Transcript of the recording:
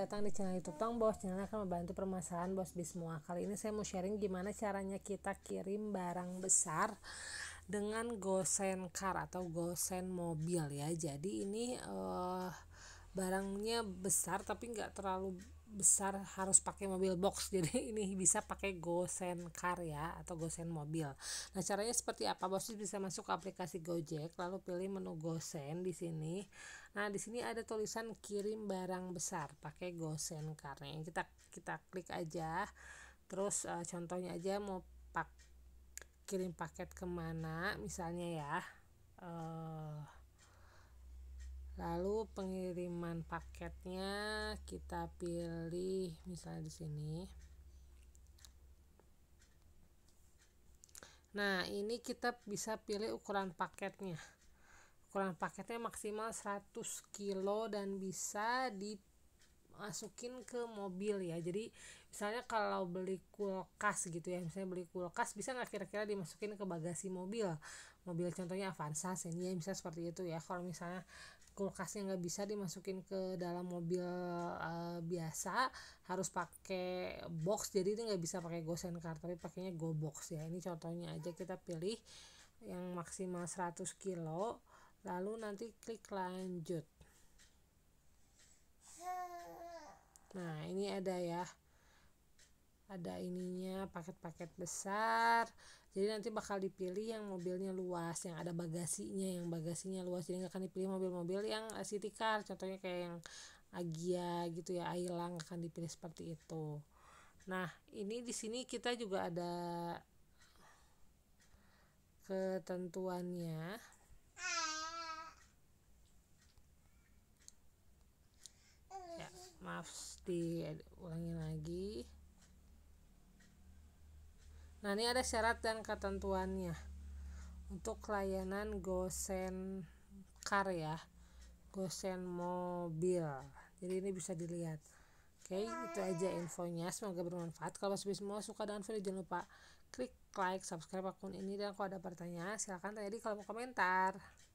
datang di channel YouTube Tong Bos. Channel akan membantu permasalahan Bos Bis semua. Kali ini saya mau sharing gimana caranya kita kirim barang besar dengan gosen car atau gosen mobil ya. Jadi ini uh, barangnya besar tapi nggak terlalu besar harus pakai mobil box jadi ini bisa pakai gosen car ya atau gosen mobil nah caranya seperti apa bos bisa masuk ke aplikasi Gojek lalu pilih menu gosen di sini nah di sini ada tulisan kirim barang besar pakai gosen car nah, yang kita kita klik aja terus uh, contohnya aja mau pak kirim paket kemana misalnya ya uh, lalu pengiriman paketnya kita pilih misalnya di sini nah ini kita bisa pilih ukuran paketnya ukuran paketnya maksimal 100 kilo dan bisa dimasukin ke mobil ya jadi misalnya kalau beli kulkas gitu ya misalnya beli kulkas bisa nggak kira-kira dimasukin ke bagasi mobil mobil contohnya Avanza Xenia bisa seperti itu ya kalau misalnya kulkasnya nggak bisa dimasukin ke dalam mobil uh, biasa harus pakai box jadi itu nggak bisa pakai gosen car tapi pakainya go box ya ini contohnya aja kita pilih yang maksimal 100 kilo lalu nanti klik lanjut nah ini ada ya ada ininya paket-paket besar jadi nanti bakal dipilih yang mobilnya luas yang ada bagasinya yang bagasinya luas jadi nggak akan dipilih mobil-mobil yang city car contohnya kayak yang Agia gitu ya Ailang akan dipilih seperti itu nah ini di sini kita juga ada ketentuannya ya maaf di ulangi lagi Nah, ini ada syarat dan ketentuannya. Untuk layanan gosen car ya. Gosen mobil. Jadi ini bisa dilihat. Oke, itu aja infonya. Semoga bermanfaat. Kalau masih semua suka dengan video jangan lupa klik like, subscribe akun ini dan kalau ada pertanyaan silahkan tanya di kolom komentar.